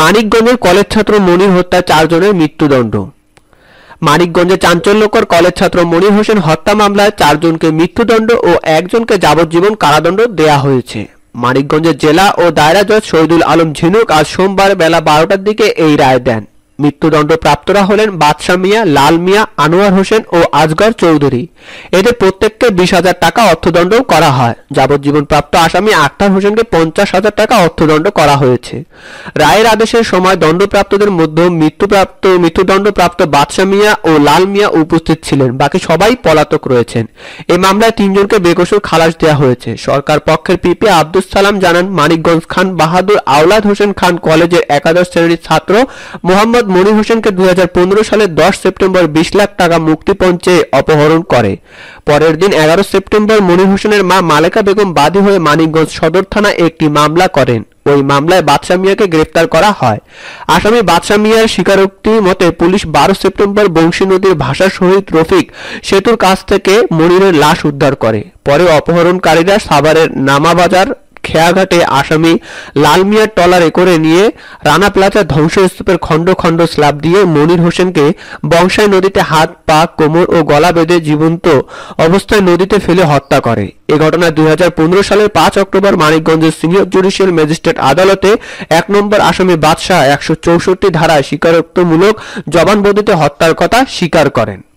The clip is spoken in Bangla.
মানিকগঞ্জের কলেজ ছাত্র মনির হত্যা চারজনের মৃত্যুদণ্ড মানিকগঞ্জে চাঞ্চল্যকর কলেজ ছাত্র মনির হোসেন হত্যা মামলায় চারজনকে মৃত্যুদণ্ড ও একজনকে যাবজ্জীবন কারাদণ্ড দেয়া হয়েছে মানিকগঞ্জের জেলা ও দায়রা জজ শহীদুল আলম ঝিনুক আজ সোমবার বেলা বারোটার দিকে এই রায় দেন মৃত্যুদণ্ডপ্রাপ্তরা হলেন বাদশাহ মিয়া লাল মিয়া আনোয়ার হোসেন ও আজগর চৌধুরী এদের প্রত্যেককে বিশ হাজার টাকা অর্থদণ্ড করা হয় যাবজ্জীবন প্রাপ্ত আসামি আক্তার হোসেনকে পঞ্চাশ হাজার টাকা অর্থদণ্ড করা হয়েছে রায়ের আদেশের সময় দণ্ডপ্রাপ্তদের মধ্যে মৃত্যুপ্রাপ্ত মৃত্যুদণ্ডপ্রাপ্ত বাদশাহ মিয়া ও লাল মিয়া উপস্থিত ছিলেন বাকি সবাই পলাতক রয়েছেন এ মামলায় তিনজনকে বেকসুর খালাস দেওয়া হয়েছে সরকার পক্ষের পিপি আব্দুল সালাম জানান মানিকগঞ্জ খান বাহাদুর আওলাদ হোসেন খান কলেজের একাদশ শ্রেণীর ছাত্র মোহাম্মদ মোহাম্মদ মনি হোসেনকে দু সালে দশ সেপ্টেম্বর বিশ লাখ টাকা মুক্তিপণ চেয়ে অপহরণ করে পরের দিন এগারো সেপ্টেম্বর মনি হোসেনের মা মালেকা বেগম বাদী হয়ে মানিকগঞ্জ সদর থানায় একটি মামলা করেন ওই মামলায় বাদশা মিয়াকে গ্রেফতার করা হয় আসামি বাদশা মিয়ার স্বীকারোক্তি মতে পুলিশ বারো সেপ্টেম্বর বংশী নদীর ভাষা শহীদ রফিক সেতুর কাছ থেকে মনিরের লাশ উদ্ধার করে পরে অপহরণকারীরা সাভারের নামাবাজার খেয়াঘাটে আসামি লালমিয়ার টলারে করে নিয়ে রানা প্লাজা ধ্বংসস্তূপের খণ্ড খণ্ড স্ল্যাব দিয়ে মনির হোসেনকে বংশাই নদীতে হাত পা কোমর ও গলা বেঁধে জীবন্ত অবস্থায় নদীতে ফেলে হত্যা করে এ ঘটনা দুই সালের পাঁচ অক্টোবর মানিকগঞ্জের সিনিয়র জুডিশিয়াল ম্যাজিস্ট্রেট আদালতে এক নম্বর আসামি বাদশাহ একশো চৌষট্টি ধারায় স্বীকারোক্তমূলক জবানবন্দিতে হত্যার কথা স্বীকার করেন